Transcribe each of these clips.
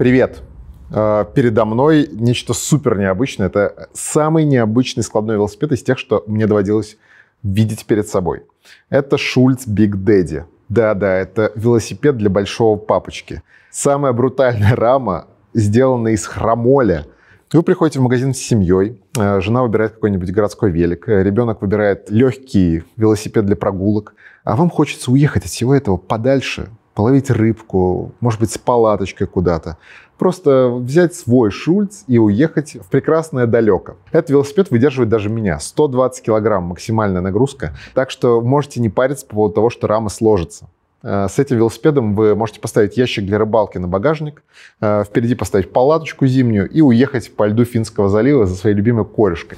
Привет. А, передо мной нечто супер необычное. Это самый необычный складной велосипед из тех, что мне доводилось видеть перед собой. Это Шульц Биг Дэдди. Да-да, это велосипед для большого папочки. Самая брутальная рама сделана из хромоля. Вы приходите в магазин с семьей, а, жена выбирает какой-нибудь городской велик, а ребенок выбирает легкий велосипед для прогулок, а вам хочется уехать от всего этого подальше, половить рыбку, может быть, с палаточкой куда-то. Просто взять свой Шульц и уехать в прекрасное далеко. Этот велосипед выдерживает даже меня. 120 килограмм максимальная нагрузка. Так что можете не париться по поводу того, что рама сложится. Э, с этим велосипедом вы можете поставить ящик для рыбалки на багажник, э, впереди поставить палаточку зимнюю и уехать по льду Финского залива за своей любимой корешкой.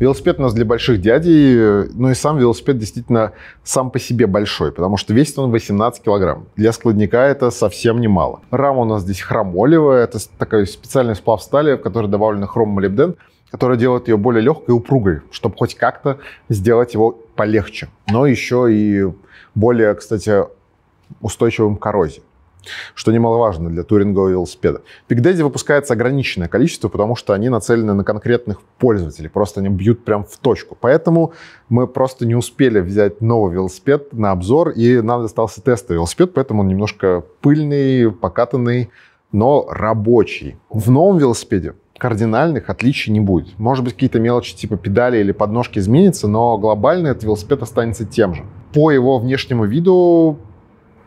Велосипед у нас для больших дядей, ну и сам велосипед действительно сам по себе большой, потому что весит он 18 килограмм. Для складника это совсем немало. Рама у нас здесь хромолевая, это такой специальный сплав стали, в который добавлен хром-молибден, который делает ее более легкой и упругой, чтобы хоть как-то сделать его полегче, но еще и более, кстати, устойчивым к коррозии что немаловажно для турингового велосипеда. Пикдеди выпускается ограниченное количество, потому что они нацелены на конкретных пользователей, просто они бьют прям в точку. Поэтому мы просто не успели взять новый велосипед на обзор, и нам достался тестовый велосипед, поэтому он немножко пыльный, покатанный, но рабочий. В новом велосипеде кардинальных отличий не будет. Может быть, какие-то мелочи типа педали или подножки изменятся, но глобально этот велосипед останется тем же. По его внешнему виду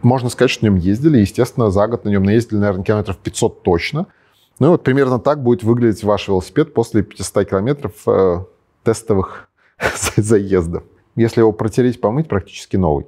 можно сказать, что на нем ездили. Естественно, за год на нем наездили, наверное, километров 500 точно. Ну и вот примерно так будет выглядеть ваш велосипед после 500 километров э, тестовых заездов. Если его протереть, помыть, практически новый.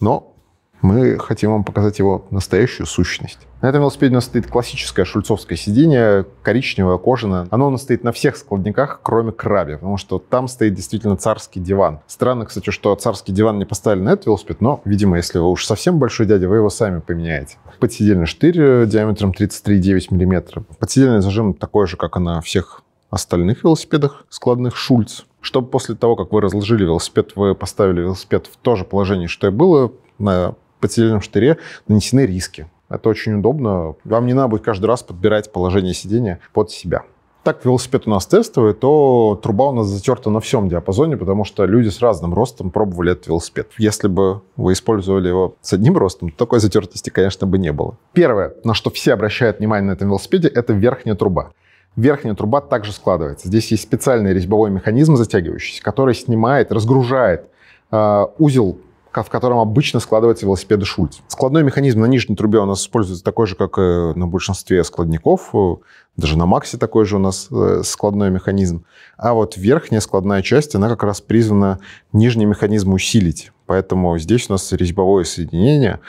Но мы хотим вам показать его настоящую сущность. На этом велосипеде у нас стоит классическое шульцовское сиденье, коричневое, кожаное. Оно у нас стоит на всех складниках, кроме краби, потому что там стоит действительно царский диван. Странно, кстати, что царский диван не поставили на этот велосипед, но, видимо, если вы уж совсем большой дядя, вы его сами поменяете. Подсидельный штырь э, диаметром 33,9 мм. Подсидельный зажим такой же, как и на всех остальных велосипедах складных Шульц. Чтобы после того, как вы разложили велосипед, вы поставили велосипед в то же положение, что и было на по сидельном штыре нанесены риски. Это очень удобно. Вам не надо будет каждый раз подбирать положение сидения под себя. Так велосипед у нас тестовый, то труба у нас затерта на всем диапазоне, потому что люди с разным ростом пробовали этот велосипед. Если бы вы использовали его с одним ростом, то такой затертости, конечно, бы не было. Первое, на что все обращают внимание на этом велосипеде, это верхняя труба. Верхняя труба также складывается. Здесь есть специальный резьбовой механизм затягивающийся, который снимает, разгружает э, узел в котором обычно складываются велосипеды Шульц. Складной механизм на нижней трубе у нас используется такой же, как и на большинстве складников. Э, даже на Максе такой же у нас э, складной механизм. А вот верхняя складная часть, она как раз призвана нижний механизм усилить. Поэтому здесь у нас резьбовое соединение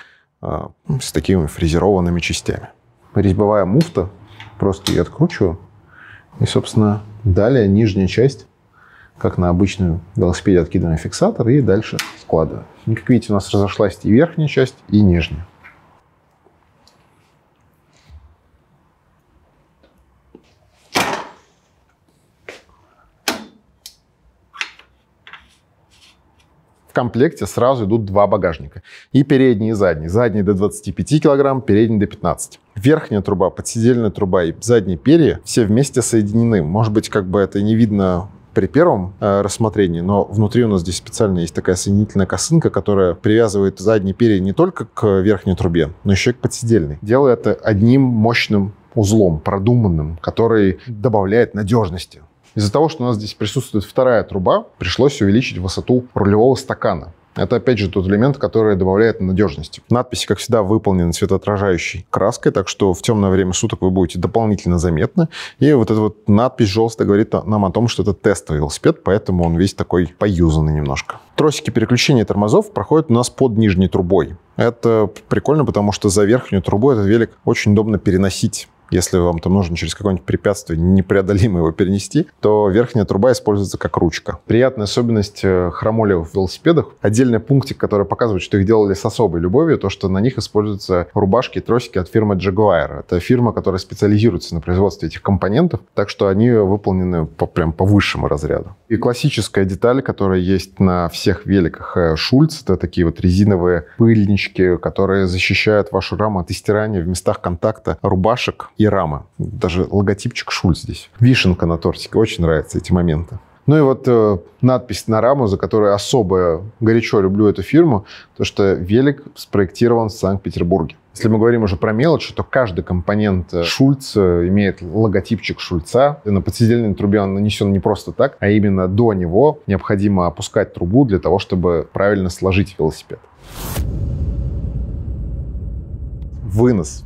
э, с такими фрезерованными частями. Резьбовая муфта, просто ее откручиваю. И, собственно, далее нижняя часть как на обычном велосипеде откидываем фиксатор и дальше складываем. И, как видите, у нас разошлась и верхняя часть, и нижняя. В комплекте сразу идут два багажника. И передний, и задний. Задний до 25 килограмм, передний до 15. Верхняя труба, подседельная труба и задние перья все вместе соединены. Может быть, как бы это не видно при первом э, рассмотрении, но внутри у нас здесь специально есть такая соединительная косынка, которая привязывает задние перья не только к верхней трубе, но еще и к подседельной, делая это одним мощным узлом, продуманным, который добавляет надежности. Из-за того, что у нас здесь присутствует вторая труба, пришлось увеличить высоту рулевого стакана. Это, опять же, тот элемент, который добавляет надежности. Надписи, как всегда, выполнены светоотражающей краской, так что в темное время суток вы будете дополнительно заметны. И вот эта вот надпись желтая говорит нам о том, что это тестовый велосипед, поэтому он весь такой поюзанный немножко. Тросики переключения тормозов проходят у нас под нижней трубой. Это прикольно, потому что за верхнюю трубу этот велик очень удобно переносить если вам там нужно через какое-нибудь препятствие непреодолимо его перенести, то верхняя труба используется как ручка. Приятная особенность э, в велосипедах отдельный пунктик, который показывает, что их делали с особой любовью, то, что на них используются рубашки и тросики от фирмы Jaguar. Это фирма, которая специализируется на производстве этих компонентов, так что они выполнены по, прям по высшему разряду. И классическая деталь, которая есть на всех великах э, Шульц, это такие вот резиновые пыльнички, которые защищают вашу раму от истирания в местах контакта рубашек и рама. Даже логотипчик Шульц здесь. Вишенка на тортике. Очень нравятся эти моменты. Ну и вот э, надпись на раму, за которую особо горячо люблю эту фирму, то что велик спроектирован в Санкт-Петербурге. Если мы говорим уже про мелочи, то каждый компонент э, Шульц э, имеет логотипчик Шульца. И на подседельной трубе он нанесен не просто так, а именно до него необходимо опускать трубу для того, чтобы правильно сложить велосипед. Вынос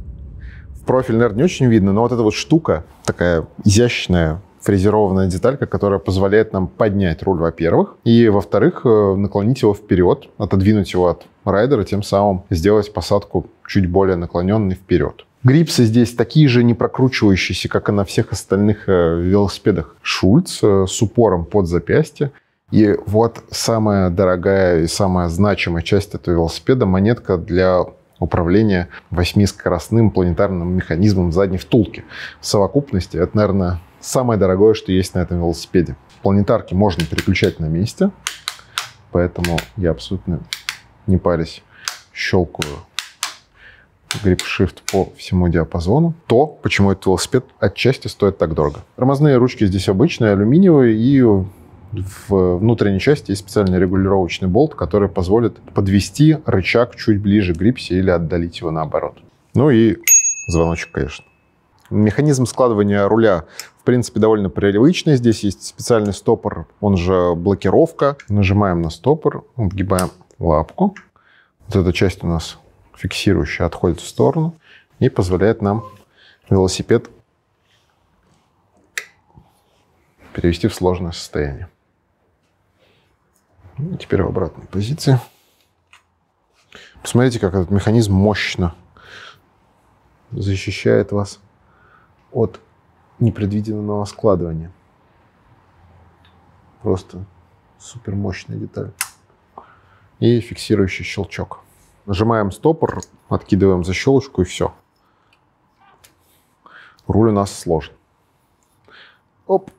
профиль, наверное, не очень видно, но вот эта вот штука, такая изящная, фрезерованная деталька, которая позволяет нам поднять руль, во-первых, и, во-вторых, э, наклонить его вперед, отодвинуть его от райдера, тем самым сделать посадку чуть более наклоненной вперед. Грипсы здесь такие же не прокручивающиеся, как и на всех остальных э, велосипедах. Шульц э, с упором под запястье. И вот самая дорогая и самая значимая часть этого велосипеда – монетка для управления восьмискоростным планетарным механизмом задней втулки. В совокупности это, наверное, самое дорогое, что есть на этом велосипеде. Планетарки можно переключать на месте, поэтому я абсолютно не парясь щелкаю грип-шифт по всему диапазону, то почему этот велосипед отчасти стоит так дорого. Тормозные ручки здесь обычные, алюминиевые, и в внутренней части есть специальный регулировочный болт, который позволит подвести рычаг чуть ближе к грипсе или отдалить его наоборот. Ну и звоночек, конечно. Механизм складывания руля, в принципе, довольно привычный. Здесь есть специальный стопор, он же блокировка. Нажимаем на стопор, вгибаем лапку. Вот эта часть у нас фиксирующая отходит в сторону и позволяет нам велосипед перевести в сложное состояние теперь в обратной позиции. Посмотрите, как этот механизм мощно защищает вас от непредвиденного складывания. Просто супер мощная деталь. И фиксирующий щелчок. Нажимаем стопор, откидываем защелочку и все. Руль у нас сложен. Оп,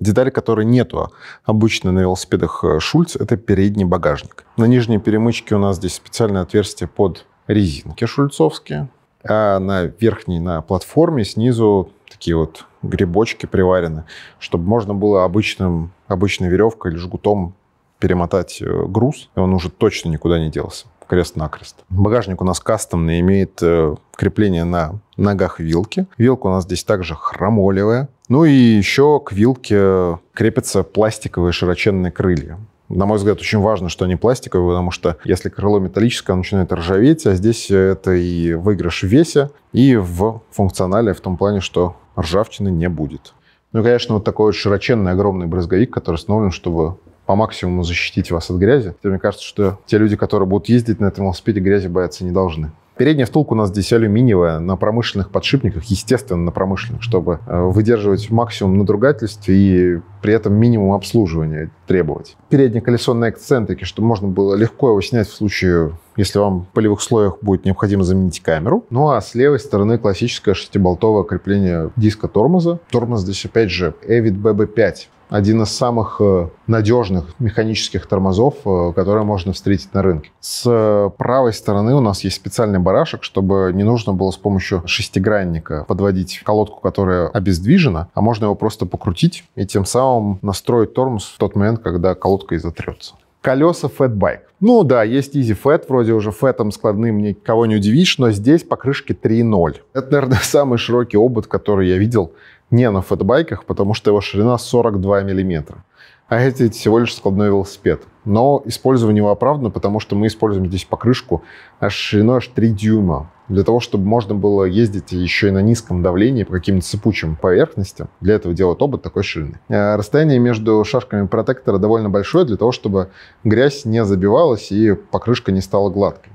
Деталь, которой нету обычно на велосипедах э, Шульц, это передний багажник. На нижней перемычке у нас здесь специальное отверстие под резинки шульцовские, а на верхней, на платформе снизу такие вот грибочки приварены, чтобы можно было обычным, обычной веревкой или жгутом перемотать э, груз, и он уже точно никуда не делся, крест-накрест. Багажник у нас кастомный, имеет э, крепление на ногах вилки. Вилка у нас здесь также хромолевая, ну и еще к вилке крепятся пластиковые широченные крылья. На мой взгляд, очень важно, что они пластиковые, потому что если крыло металлическое, оно начинает ржаветь, а здесь это и выигрыш в весе, и в функционале, в том плане, что ржавчины не будет. Ну и, конечно, вот такой вот широченный огромный брызговик, который установлен, чтобы по максимуму защитить вас от грязи. То, мне кажется, что те люди, которые будут ездить на этом велосипеде, грязи бояться не должны. Передняя втулка у нас здесь алюминиевая, на промышленных подшипниках, естественно, на промышленных, чтобы э, выдерживать максимум надругательств и при этом минимум обслуживания требовать. Переднее колесо на эксцентрике, чтобы можно было легко его снять в случае, если вам в полевых слоях будет необходимо заменить камеру. Ну а с левой стороны классическое шестиболтовое крепление диска тормоза. Тормоз здесь опять же Эвид BB5 один из самых э, надежных механических тормозов, э, которые можно встретить на рынке. С э, правой стороны у нас есть специальный барашек, чтобы не нужно было с помощью шестигранника подводить колодку, которая обездвижена, а можно его просто покрутить и тем самым настроить тормоз в тот момент, когда колодка изотрется. Колеса Fatbike. Ну да, есть Easy Fat, вроде уже фэтом складным никого не удивишь, но здесь покрышки 3.0. Это, наверное, самый широкий обод, который я видел не на фэтбайках, потому что его ширина 42 миллиметра. А эти всего лишь складной велосипед. Но использование его оправдано, потому что мы используем здесь покрышку аж шириной аж 3 дюйма. Для того, чтобы можно было ездить еще и на низком давлении по каким-то сыпучим поверхностям, для этого делают обод такой ширины. Э, расстояние между шашками протектора довольно большое, для того, чтобы грязь не забивалась и покрышка не стала гладкой.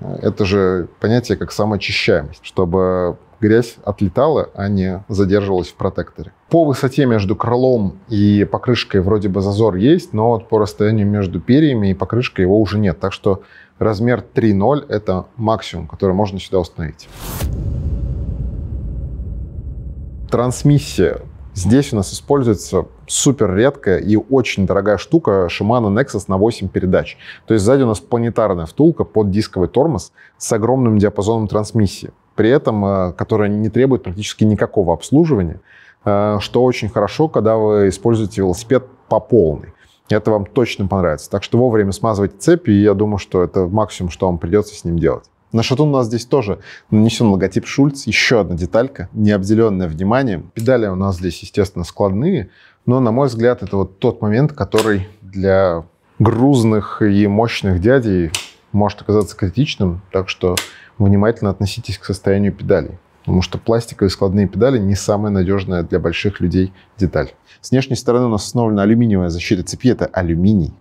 Э, это же понятие как самоочищаемость, чтобы грязь отлетала, а не задерживалась в протекторе. По высоте между крылом и покрышкой вроде бы зазор есть, но вот по расстоянию между перьями и покрышкой его уже нет. Так что размер 3.0 — это максимум, который можно сюда установить. Трансмиссия. Здесь у нас используется супер редкая и очень дорогая штука Shimano Nexus на 8 передач. То есть сзади у нас планетарная втулка под дисковый тормоз с огромным диапазоном трансмиссии при этом, э, которая не требует практически никакого обслуживания, э, что очень хорошо, когда вы используете велосипед по полной. Это вам точно понравится. Так что вовремя смазывайте цепи, и я думаю, что это максимум, что вам придется с ним делать. На шатун у нас здесь тоже нанесен логотип Шульц. Еще одна деталька, не обделенная вниманием. Педали у нас здесь, естественно, складные. Но, на мой взгляд, это вот тот момент, который для грузных и мощных дядей может оказаться критичным, так что внимательно относитесь к состоянию педалей потому что пластиковые складные педали не самая надежная для больших людей деталь. С внешней стороны у нас установлена алюминиевая защита цепи, это алюминий,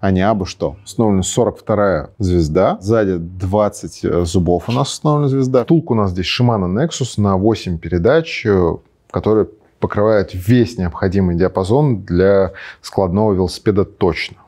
а не абы что. Установлена 42 звезда, сзади 20 э, зубов у нас установлена звезда. Тулка у нас здесь Shimano Nexus на 8 передач, э, которые покрывают весь необходимый диапазон для складного велосипеда точно.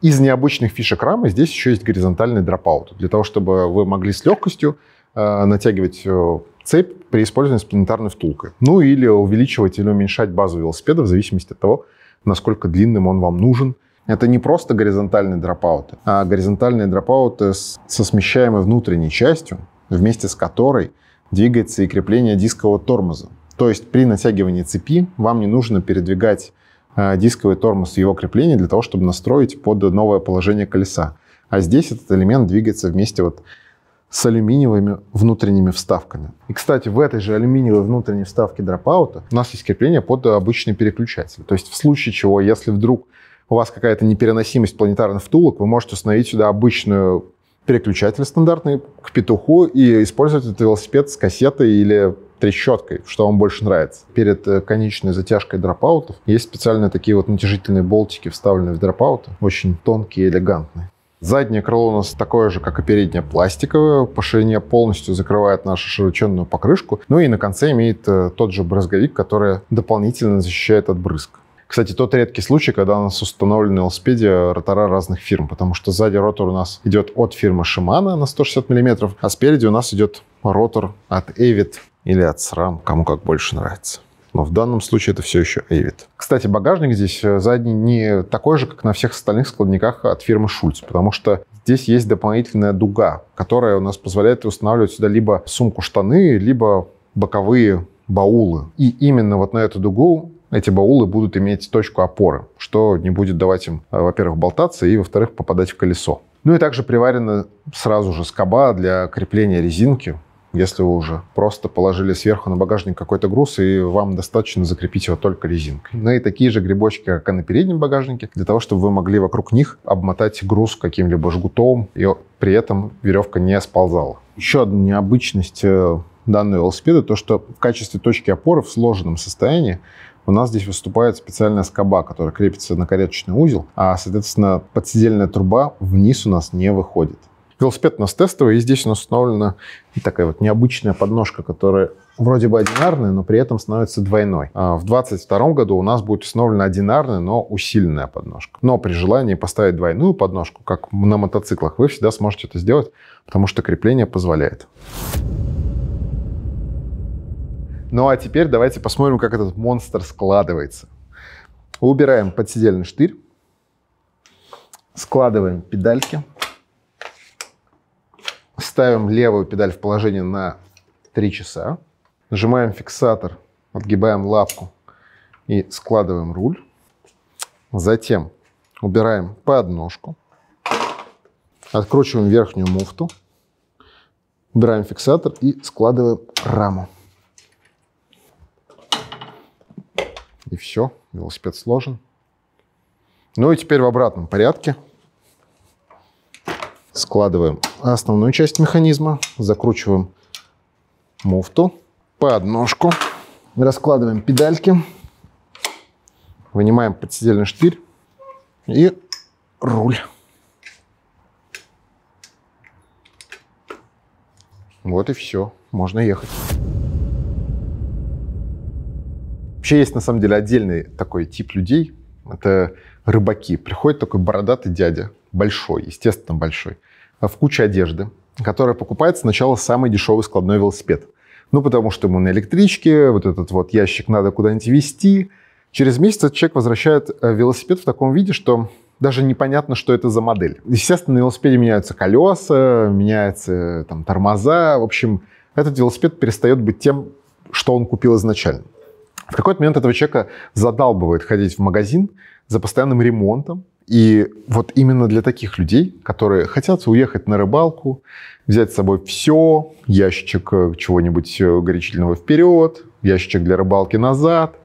Из необычных фишек рамы здесь еще есть горизонтальный дропаут, для того, чтобы вы могли с легкостью э, натягивать э, цепь при использовании с планетарной втулкой. Ну или увеличивать или уменьшать базу велосипеда в зависимости от того, насколько длинным он вам нужен. Это не просто горизонтальные дропауты, а горизонтальные дропауты с, со смещаемой внутренней частью, вместе с которой двигается и крепление дискового тормоза. То есть при натягивании цепи вам не нужно передвигать а, дисковый тормоз и его крепление для того, чтобы настроить под новое положение колеса. А здесь этот элемент двигается вместе вот с алюминиевыми внутренними вставками. И, кстати, в этой же алюминиевой внутренней вставке дропаута у нас есть крепление под обычный переключатель. То есть в случае чего, если вдруг у вас какая-то непереносимость планетарных втулок, вы можете установить сюда обычную переключатель стандартный к петуху и использовать этот велосипед с кассетой или трещоткой, что вам больше нравится. Перед э, конечной затяжкой дропаутов есть специальные такие вот натяжительные болтики, вставленные в дропауты, очень тонкие и элегантные. Заднее крыло у нас такое же, как и переднее, пластиковое. По ширине полностью закрывает нашу широченную покрышку. Ну и на конце имеет э, тот же брызговик, который дополнительно защищает от брызг. Кстати, тот редкий случай, когда у нас установлены на велосипеде э, ротора разных фирм, потому что сзади ротор у нас идет от фирмы Shimano на 160 мм, а спереди у нас идет ротор от Avid или от SRAM, кому как больше нравится. Но в данном случае это все еще Avid. Кстати, багажник здесь э, задний не такой же, как на всех остальных складниках от фирмы Шульц, потому что здесь есть дополнительная дуга, которая у нас позволяет устанавливать сюда либо сумку-штаны, либо боковые баулы. И именно вот на эту дугу эти баулы будут иметь точку опоры, что не будет давать им, э, во-первых, болтаться и, во-вторых, попадать в колесо. Ну и также приварена сразу же скоба для крепления резинки если вы уже просто положили сверху на багажник какой-то груз, и вам достаточно закрепить его только резинкой. Ну и такие же грибочки, как и на переднем багажнике, для того, чтобы вы могли вокруг них обмотать груз каким-либо жгутом, и при этом веревка не сползала. Еще одна необычность э, данного велосипеда, то что в качестве точки опоры в сложенном состоянии у нас здесь выступает специальная скоба, которая крепится на кареточный узел, а, соответственно, подседельная труба вниз у нас не выходит. Велосипед у нас тестовый, и здесь у нас установлена такая вот необычная подножка, которая вроде бы одинарная, но при этом становится двойной. А в 2022 году у нас будет установлена одинарная, но усиленная подножка. Но при желании поставить двойную подножку, как на мотоциклах, вы всегда сможете это сделать, потому что крепление позволяет. Ну а теперь давайте посмотрим, как этот монстр складывается. Убираем подседельный штырь, складываем педальки. Ставим левую педаль в положение на 3 часа. Нажимаем фиксатор, отгибаем лапку и складываем руль. Затем убираем подножку. Откручиваем верхнюю муфту. Убираем фиксатор и складываем раму. И все, велосипед сложен. Ну и теперь в обратном порядке Складываем основную часть механизма, закручиваем муфту, подножку, раскладываем педальки, вынимаем подседельный штырь и руль. Вот и все, можно ехать. Вообще есть на самом деле отдельный такой тип людей. Это рыбаки. Приходит такой бородатый дядя, большой, естественно, большой, в куче одежды, которая покупает сначала самый дешевый складной велосипед. Ну, потому что ему на электричке вот этот вот ящик надо куда-нибудь везти. Через месяц этот человек возвращает э, велосипед в таком виде, что даже непонятно, что это за модель. Естественно, на велосипеде меняются колеса, меняются э, там, тормоза. В общем, этот велосипед перестает быть тем, что он купил изначально. В какой-то момент этого человека задалбывает ходить в магазин, за постоянным ремонтом. И вот именно для таких людей, которые хотят уехать на рыбалку, взять с собой все, ящичек э, чего-нибудь э, горячительного вперед, ящичек для рыбалки назад,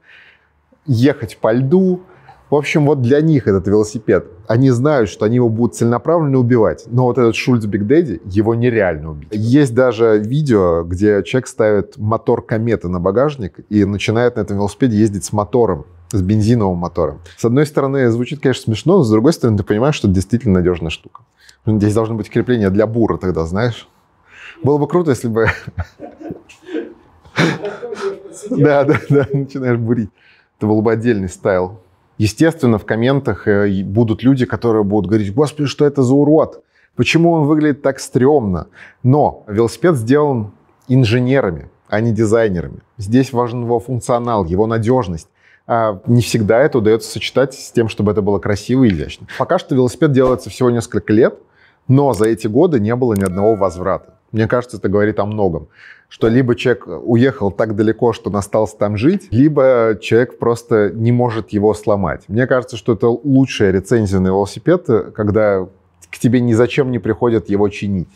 ехать по льду. В общем, вот для них этот велосипед. Они знают, что они его будут целенаправленно убивать. Но вот этот Шульц Биг Дэдди, его нереально убить. Есть даже видео, где человек ставит мотор кометы на багажник и начинает на этом велосипеде ездить с мотором с бензиновым мотором. С одной стороны, звучит, конечно, смешно, но с другой стороны, ты понимаешь, что это действительно надежная штука. Здесь должно быть крепление для бура тогда, знаешь? Было бы круто, если бы... Да, да, да, начинаешь бурить. Это был бы отдельный стайл. Естественно, в комментах э, будут люди, которые будут говорить, господи, что это за урод? Почему он выглядит так стрёмно? Но велосипед сделан инженерами, а не дизайнерами. Здесь важен его функционал, его надежность. А не всегда это удается сочетать с тем, чтобы это было красиво и изящно. Пока что велосипед делается всего несколько лет, но за эти годы не было ни одного возврата. Мне кажется, это говорит о многом. Что либо человек уехал так далеко, что он остался там жить, либо человек просто не может его сломать. Мне кажется, что это лучшая рецензия на велосипед, когда к тебе ни зачем не приходят его чинить.